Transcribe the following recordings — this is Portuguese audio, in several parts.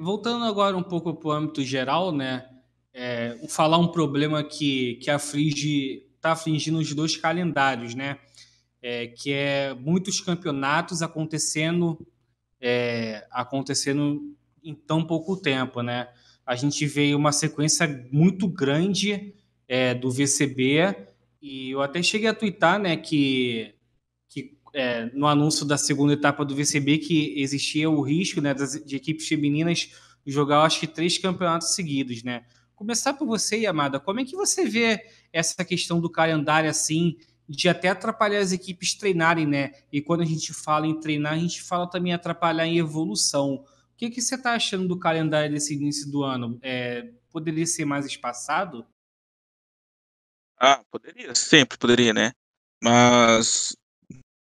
voltando agora um pouco para o âmbito geral, né? É, falar um problema que, que aflige, está afligindo os dois calendários, né? É, que é muitos campeonatos acontecendo, é, acontecendo em tão pouco tempo, né? A gente veio uma sequência muito grande é, do VCB e eu até cheguei a twittar, né, que é, no anúncio da segunda etapa do VCB que existia o risco né, das, de equipes femininas jogar, acho que, três campeonatos seguidos, né? Começar por você, Yamada, como é que você vê essa questão do calendário assim, de até atrapalhar as equipes treinarem, né? E quando a gente fala em treinar, a gente fala também atrapalhar em evolução. O que, é que você está achando do calendário desse início do ano? É, poderia ser mais espaçado? Ah, poderia, sempre poderia, né? Mas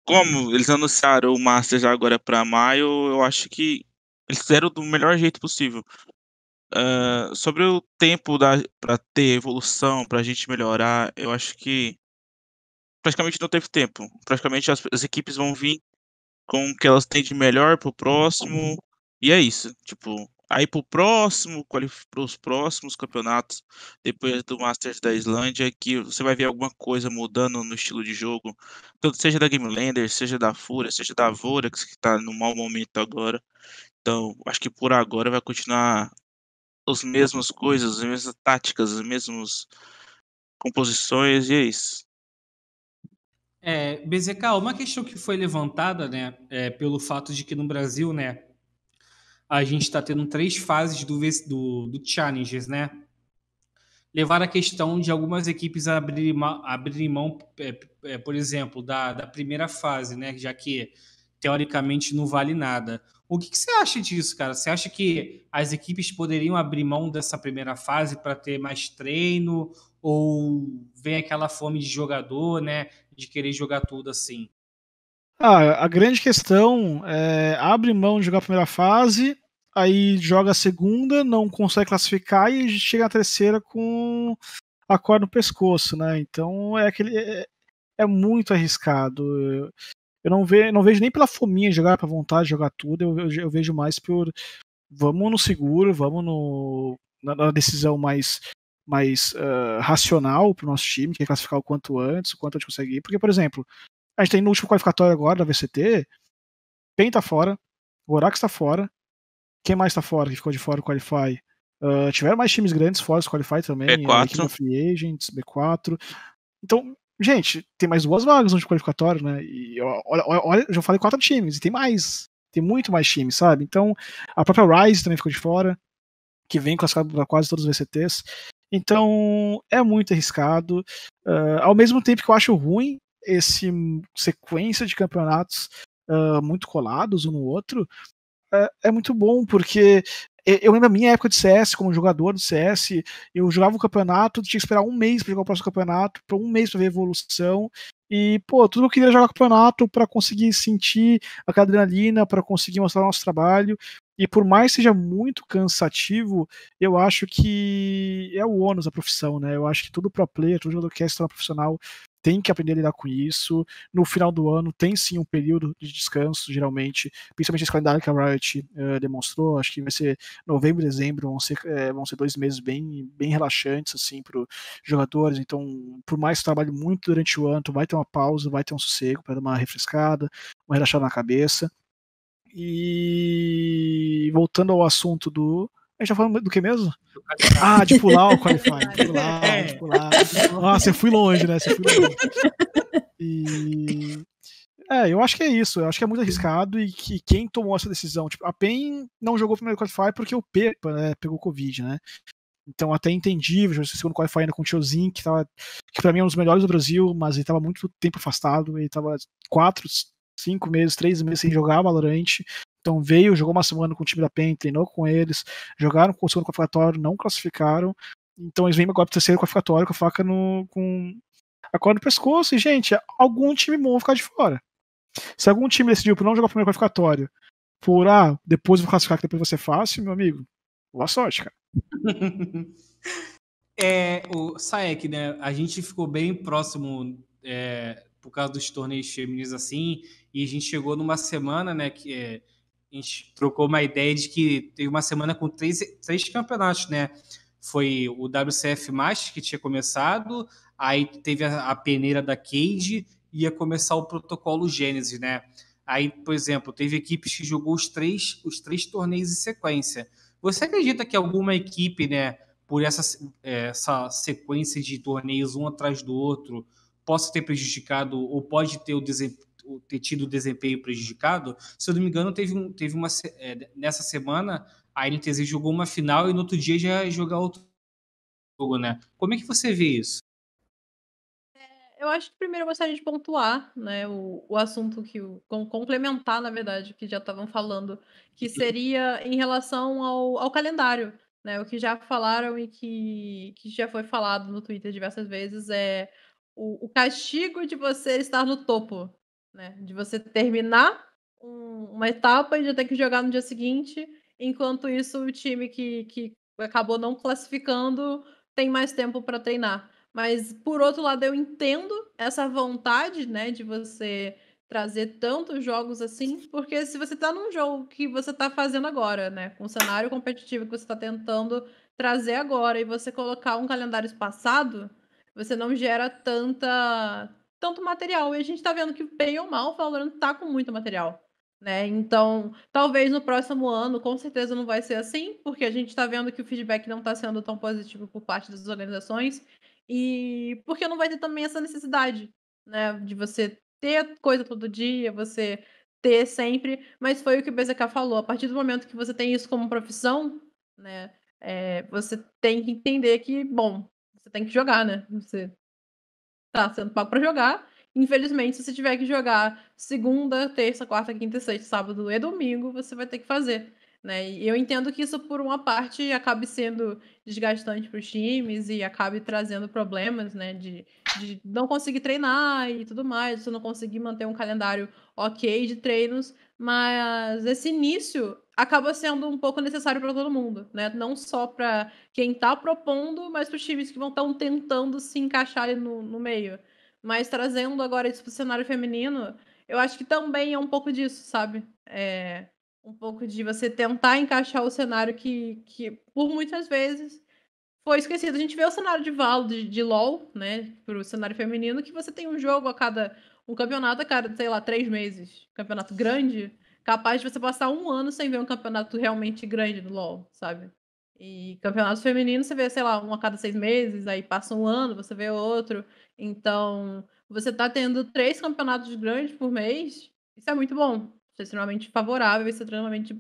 como eles anunciaram o Master já agora para maio, eu acho que eles fizeram do melhor jeito possível. Uh, sobre o tempo para ter evolução, para a gente melhorar, eu acho que praticamente não teve tempo. Praticamente as, as, equipes vão vir com o que elas têm de melhor pro próximo. E é isso. Tipo, aí para próximo, para os próximos campeonatos, depois do Masters da Islândia, que você vai ver alguma coisa mudando no estilo de jogo, tanto seja da Game Lander, seja da Fúria, seja da Vorax, que está no mau momento agora. Então, acho que por agora vai continuar as mesmas coisas, as mesmas táticas, as mesmas composições, e é isso. É, BZK, uma questão que foi levantada, né, é, pelo fato de que no Brasil, né, a gente está tendo três fases do, do, do Challenges, né? Levar a questão de algumas equipes abrirem abrir mão, é, é, por exemplo, da, da primeira fase, né? Já que teoricamente não vale nada. O que, que, você acha disso, cara? Você acha que as equipes poderiam abrir mão dessa primeira fase para ter mais treino? Ou vem aquela fome de jogador, né? De querer jogar tudo assim? Ah, a grande questão é abre mão de jogar a primeira fase, aí joga a segunda, não consegue classificar e chega a terceira com a corda no pescoço, né? Então é aquele é, é, é muito arriscado. Eu não, ve, não vejo nem pela fominha de jogar, pela vontade de jogar tudo, eu, eu, eu vejo mais por vamos no seguro, vamos no, na, na decisão mais mais uh, racional para o nosso time, que é classificar o quanto antes, o quanto a gente conseguir. Porque, por exemplo, a gente tem no último qualificatório agora da VCT. Pen tá fora. O Orax tá fora. Quem mais tá fora que ficou de fora do Qualify? Uh, tiveram mais times grandes fora do Qualify também. B4. Free Agents, B4. Então, gente, tem mais duas vagas no qualificatório, né? E olha, olha, já falei quatro times, e tem mais. Tem muito mais times, sabe? Então, a própria Rise também ficou de fora, que vem classificado para quase todos os VCTs. Então, é muito arriscado. Uh, ao mesmo tempo que eu acho ruim esse sequência de campeonatos uh, muito colados um no outro uh, é muito bom, porque eu lembro minha época de CS, como jogador do CS, eu jogava o campeonato, tinha que esperar um mês para jogar o próximo campeonato, para um mês para ver a evolução. E, pô, tudo que eu queria jogar campeonato para conseguir sentir a adrenalina, para conseguir mostrar o nosso trabalho. E por mais seja muito cansativo, eu acho que é o ônus da profissão, né? Eu acho que todo pro player, todo jogador que quer se tornar profissional, tem que aprender a lidar com isso. No final do ano tem sim um período de descanso, geralmente, principalmente esse calendário que a Riot uh, demonstrou, acho que vai ser novembro e dezembro, vão ser, é, vão ser dois meses bem, bem relaxantes, assim, para os jogadores, então, por mais que trabalhe muito durante o ano, tu vai ter uma pausa, vai ter um sossego para dar uma refrescada, uma relaxada na cabeça. E voltando ao assunto do a gente tá falando do que mesmo? Ah, de pular o Qualify. Pular, de é. pular. Nossa, eu fui longe, né? Você fui longe. E. É, eu acho que é isso. Eu acho que é muito arriscado e que quem tomou essa decisão. Tipo, a PEN não jogou o primeiro Qualify porque o Pepa né, pegou Covid, né? Então, até entendível. O segundo Qualify ainda com o Tiozinho, que, tava, que pra mim é um dos melhores do Brasil, mas ele tava muito tempo afastado. Ele tava quatro, cinco meses, três meses sem jogar valorante. Então veio, jogou uma semana com o time da PEN, treinou com eles, jogaram com o segundo qualificatório, não classificaram. Então eles vêm agora pro terceiro qualificatório com a faca no. com a corda no pescoço. E, gente, algum time bom vai ficar de fora. Se algum time decidiu por não jogar o primeiro qualificatório, por ah, depois vou classificar que depois vai ser fácil, meu amigo, boa sorte, cara. é, o Saek, né? A gente ficou bem próximo é, por causa dos torneios femininos assim, e a gente chegou numa semana, né? Que é, a gente trocou uma ideia de que teve uma semana com três, três campeonatos, né? Foi o WCF Masters que tinha começado, aí teve a, a peneira da Cade, ia começar o protocolo Gênesis, né? Aí, por exemplo, teve equipes que jogou os três, os três torneios em sequência. Você acredita que alguma equipe, né, por essa, é, essa sequência de torneios um atrás do outro, possa ter prejudicado ou pode ter o desempenho ter tido o desempenho prejudicado, se eu não me engano, teve, um, teve uma. É, nessa semana, a NTZ jogou uma final e no outro dia já jogar outro jogo, né? Como é que você vê isso? É, eu acho que primeiro eu gostaria de pontuar, né, o, o assunto que o complementar, na verdade, o que já estavam falando, que seria em relação ao, ao calendário, né, o que já falaram e que, que já foi falado no Twitter diversas vezes é o, o castigo de você estar no topo, né? De você terminar uma etapa e já ter que jogar no dia seguinte, enquanto isso o time que, que acabou não classificando tem mais tempo para treinar. Mas, por outro lado, eu entendo essa vontade, né, de você trazer tantos jogos assim, porque se você tá num jogo que você tá fazendo agora, né, com um cenário competitivo que você tá tentando trazer agora e você colocar um calendário espaçado, você não gera tanta tanto material. E a gente está vendo que, bem ou mal, o Valorant está com muito material. Né? Então, talvez no próximo ano, com certeza não vai ser assim, porque a gente está vendo que o feedback não está sendo tão positivo por parte das organizações, e porque não vai ter também essa necessidade, né? De você ter coisa todo dia, você ter sempre, mas foi o que o BZK falou, a partir do momento que você tem isso como profissão, né? É, você tem que entender que, bom, você tem que jogar, né? Você tá sendo pago para jogar. Infelizmente, se você tiver que jogar segunda, terça, quarta, quinta, sexta, sábado e domingo, você vai ter que fazer. Né? E eu entendo que isso, por uma parte, acabe sendo desgastante para os times e acabe trazendo problemas, né? De, de não conseguir treinar e tudo mais, você não conseguir manter um calendário ok de treinos. Mas esse início acaba sendo um pouco necessário para todo mundo, né? Não só para quem está propondo, mas para os times que vão estar tentando se encaixar no, no meio. Mas trazendo agora isso para o cenário feminino, eu acho que também é um pouco disso, sabe? É um pouco de você tentar encaixar o cenário que, que por muitas vezes foi esquecido. A gente vê o cenário de Valo, de, de LOL, né, pro cenário feminino, que você tem um jogo a cada. um campeonato a cada, sei lá, três meses. Campeonato grande capaz de você passar um ano sem ver um campeonato realmente grande do LoL, sabe? E campeonatos femininos você vê, sei lá, um a cada seis meses, aí passa um ano, você vê outro. Então, você tá tendo três campeonatos grandes por mês, isso é muito bom. Isso é extremamente favorável, isso é extremamente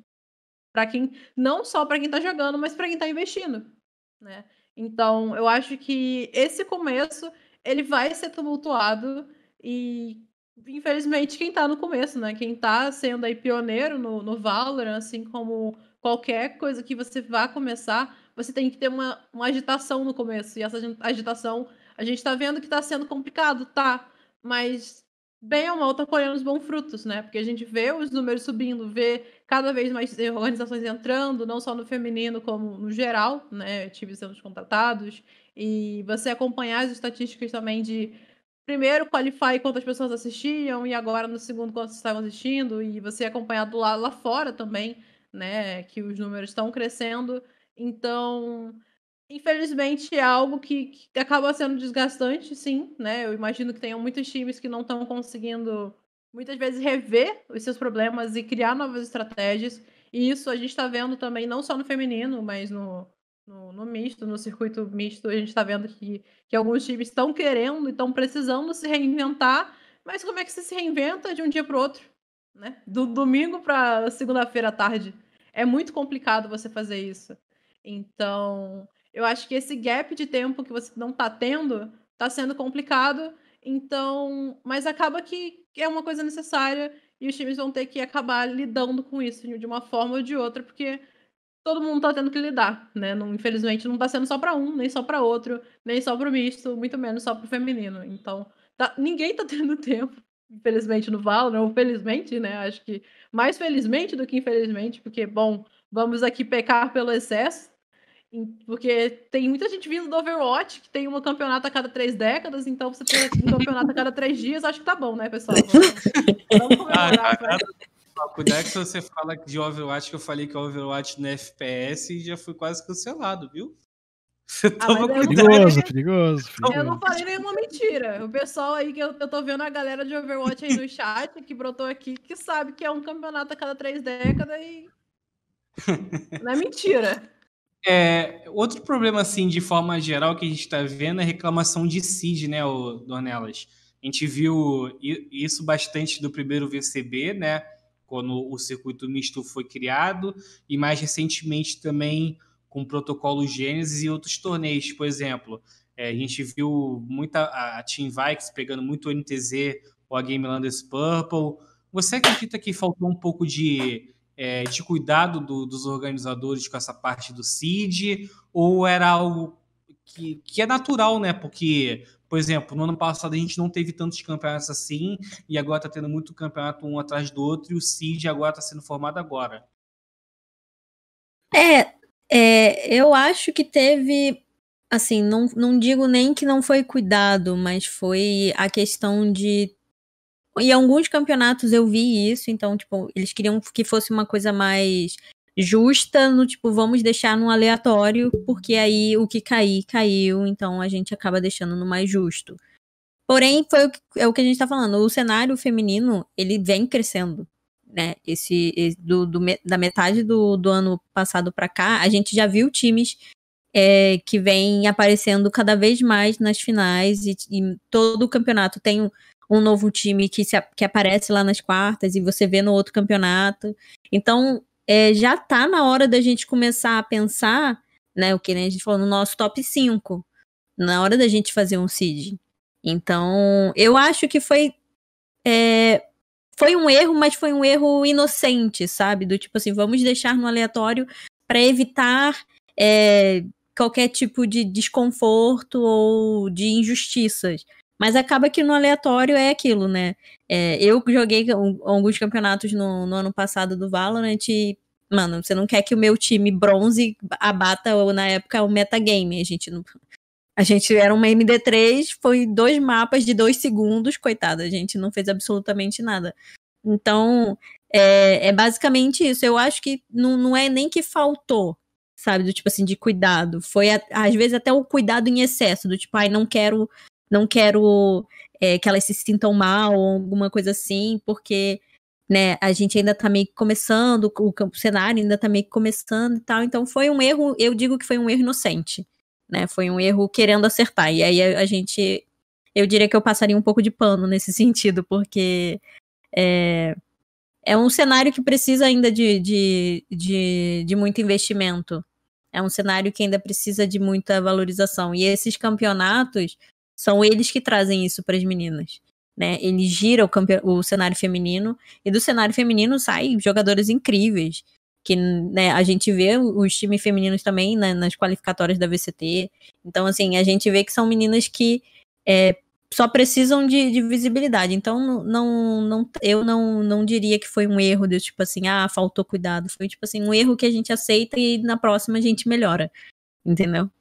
para quem não só para quem tá jogando, mas para quem tá investindo, né? Então, eu acho que esse começo ele vai ser tumultuado e infelizmente, quem está no começo, né? Quem está sendo aí pioneiro no, no Valorant, assim como qualquer coisa que você vá começar, você tem que ter uma, uma agitação no começo. E essa agitação, a gente está vendo que está sendo complicado, tá? Mas bem ou mal está colhendo os bons frutos, né? Porque a gente vê os números subindo, vê cada vez mais organizações entrando, não só no feminino, como no geral, né? Times sendo contratados. E você acompanhar as estatísticas também de primeiro qualify quantas pessoas assistiam e agora no segundo quantas estavam assistindo e você é acompanhar do lado lá fora também, né, que os números estão crescendo. Então, infelizmente é algo que, que, acaba sendo desgastante, sim, né? Eu imagino que tenham muitos times que não estão conseguindo muitas vezes rever os seus problemas e criar novas estratégias. E isso a gente está vendo também não só no feminino, mas no no, no misto, no circuito misto, a gente está vendo que, que alguns times estão querendo e estão precisando se reinventar, mas como é que você se reinventa de um dia para o outro? Né? Do domingo para segunda-feira à tarde. É muito complicado você fazer isso. Então, eu acho que esse gap de tempo que você não está tendo está sendo complicado. Então, mas acaba que é uma coisa necessária e os times vão ter que acabar lidando com isso de uma forma ou de outra, porque todo mundo tá tendo que lidar, né? Não, infelizmente não tá sendo só para um, nem só para outro, nem só para o misto, muito menos só para o feminino. Então, tá, ninguém tá tendo tempo, infelizmente no Valorant, né? ou felizmente, né? Acho que mais felizmente do que infelizmente, porque bom, vamos aqui pecar pelo excesso, porque tem muita gente vindo do Overwatch, que tem um campeonato a cada três décadas, então você tem um campeonato a cada três dias, acho que tá bom, né, pessoal? Vamos, comemorar. Ah, cuidar que você fala de Overwatch, que eu falei que Overwatch no é FPS e já fui quase cancelado, viu? Você ah, tava é cuidado. Perigoso, né? perigoso, perigoso, Eu não falei nenhuma mentira. O pessoal aí que eu, eu tô vendo a galera de Overwatch aí no chat, que brotou aqui, que sabe que é um campeonato a cada três décadas e. Não é mentira. É, outro problema, assim, de forma geral, que a gente tá vendo é a reclamação de seed, né, o Dornelas? A gente viu isso bastante do primeiro VCB, né? quando o circuito misto foi criado, e mais recentemente também com o protocolo Gênesis e outros torneios, por exemplo. É, a gente viu muita a Team Vikes pegando muito o NTZ ou a Game Landers Purple. Você acredita que faltou um pouco de, é, de cuidado do, dos organizadores com essa parte do CID? Ou era algo que, que é natural, né? Porque por exemplo, no ano passado a gente não teve tantos campeonatos assim, e agora está tendo muito campeonato um atrás do outro, e o CID agora está sendo formado agora. É, é, eu acho que teve, assim, não, não digo nem que não foi cuidado, mas foi a questão de. Em alguns campeonatos eu vi isso, então, tipo, eles queriam que fosse uma coisa mais justa, no tipo, vamos deixar num aleatório, porque aí o que cair, caiu, então a gente acaba deixando no mais justo. Porém, foi o que, é o que a gente tá falando, o cenário feminino, ele vem crescendo, né? Esse, esse do, do, da metade do, do ano passado para cá, a gente já viu times é, que vem aparecendo cada vez mais nas finais e, e todo o campeonato tem um, um novo time que, se, que aparece lá nas quartas e você vê no outro campeonato. Então, é, já tá na hora da gente começar a pensar, né? O que né, a gente falou no nosso top 5. Na hora da gente fazer um seed. Então, eu acho que foi. É, foi um erro, mas foi um erro inocente, sabe? Do tipo assim, vamos deixar no aleatório para evitar é, qualquer tipo de desconforto ou de injustiças. Mas acaba que no aleatório é aquilo, né? É, eu joguei alguns campeonatos no, no ano passado do Valorant e, mano, você não quer que o meu time bronze abata ou na época o metagame. A gente não. A gente era uma MD3, foi dois mapas de dois segundos, coitada, a gente não fez absolutamente nada. Então, é, é basicamente isso. Eu acho que não, não é nem que faltou, sabe? Do tipo assim, de cuidado. Foi, às vezes, até o cuidado em excesso, do tipo, ai, não quero não quero é, que elas se sintam mal ou alguma coisa assim, porque né, a gente ainda tá meio que começando, o campo cenário ainda tá meio que começando e tal. Então foi um erro, eu digo que foi um erro inocente, né? Foi um erro querendo acertar. E aí a, a gente. Eu diria que eu passaria um pouco de pano nesse sentido, porque é, é um cenário que precisa ainda de, de, de, de muito investimento. É um cenário que ainda precisa de muita valorização. E esses campeonatos, são eles que trazem isso para as meninas. Né? Ele gira o, o, cenário feminino e do cenário feminino saem jogadores incríveis. Que né, a gente vê os times femininos também né, nas qualificatórias da VCT. Então, assim, a gente vê que são meninas que é, só precisam de, de, visibilidade. Então, não, não, eu não, não diria que foi um erro de tipo assim, ah, faltou cuidado. Foi tipo assim, um erro que a gente aceita e na próxima a gente melhora. Entendeu?